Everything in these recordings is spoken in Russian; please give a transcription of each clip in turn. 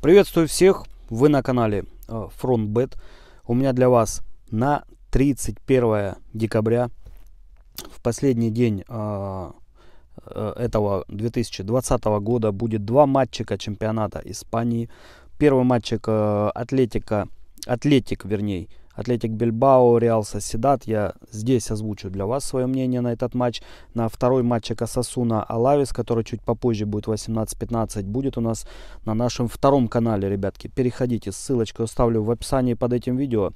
Приветствую всех, вы на канале FrontBet. Э, У меня для вас на 31 декабря, в последний день э, э, этого 2020 года, будет два матчика чемпионата Испании. Первый матчик Атлетика, Атлетик, вернее, Атлетик Бильбао, Реал Соседат. Я здесь озвучу для вас свое мнение на этот матч. На второй матче Касасуна Алавис, который чуть попозже будет 18-15, будет у нас на нашем втором канале, ребятки. Переходите, ссылочку оставлю в описании под этим видео.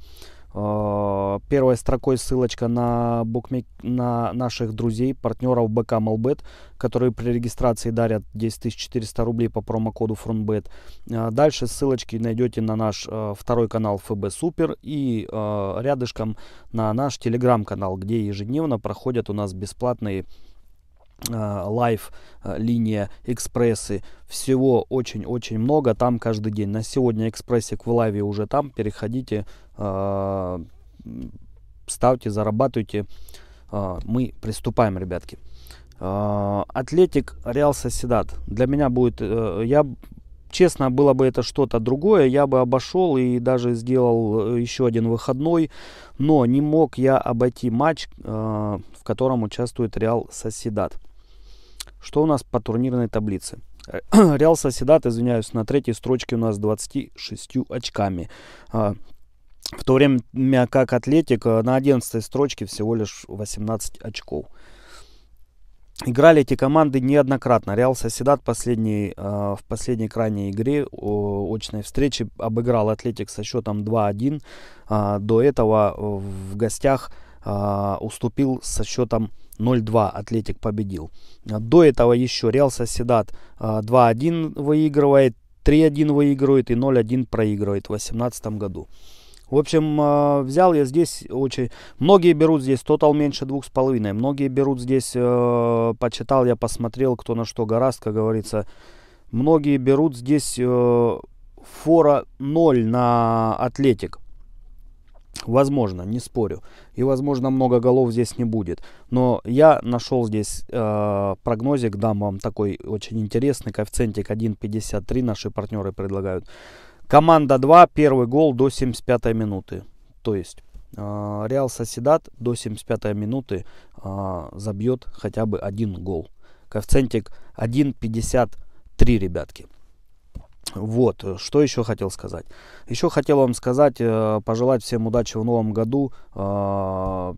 А, первой строкой ссылочка на, букмек... на наших друзей, партнеров БК Малбет, которые при регистрации дарят 10 400 рублей по промокоду FrontBet. А, дальше ссылочки найдете на наш а, второй канал ФБ Супер и рядышком на наш телеграм-канал, где ежедневно проходят у нас бесплатные лайф, э, э, линия, экспрессы. Всего очень-очень много, там каждый день. На сегодня экспрессик в лайве уже там, переходите, э, ставьте, зарабатывайте. Мы приступаем, ребятки. Атлетик Реал Соседат. Для меня будет, я Честно, было бы это что-то другое, я бы обошел и даже сделал э, еще один выходной, но не мог я обойти матч, э, в котором участвует Реал Соседат. Что у нас по турнирной таблице? Э, Реал Соседат, извиняюсь, на третьей строчке у нас 26 очками. А, в то время как Атлетик на 11 строчке всего лишь 18 очков. Играли эти команды неоднократно. Реал Соседат последний, э, в последней крайней игре очной встречи обыграл Атлетик со счетом 2-1. Э, до этого в гостях э, уступил со счетом 0-2 Атлетик победил. До этого еще Реал Соседат 2-1 э, выигрывает, 3-1 выигрывает и 0-1 проигрывает в 2018 году. В общем, э, взял я здесь очень... Многие берут здесь тотал меньше двух с половиной. Многие берут здесь... Э, почитал я, посмотрел, кто на что гораст, как говорится. Многие берут здесь э, фора 0 на атлетик. Возможно, не спорю. И, возможно, много голов здесь не будет. Но я нашел здесь э, прогнозик, дам вам такой очень интересный коэффициентик 1.53 наши партнеры предлагают. Команда 2, первый гол до 75 минуты. То есть а, Реал Соседат до 75 минуты а, забьет хотя бы один гол. Коэффициентик 1.53, ребятки. Вот, что еще хотел сказать. Еще хотел вам сказать, э, пожелать всем удачи в новом году. А,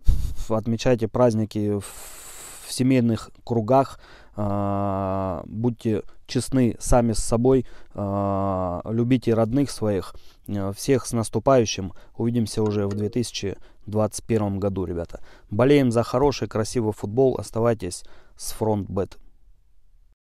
отмечайте праздники в семейных кругах. Будьте честны сами с собой, э, любите родных своих. Э, всех с наступающим. Увидимся уже в 2021 году, ребята. Болеем за хороший, красивый футбол. Оставайтесь с Фронтбет.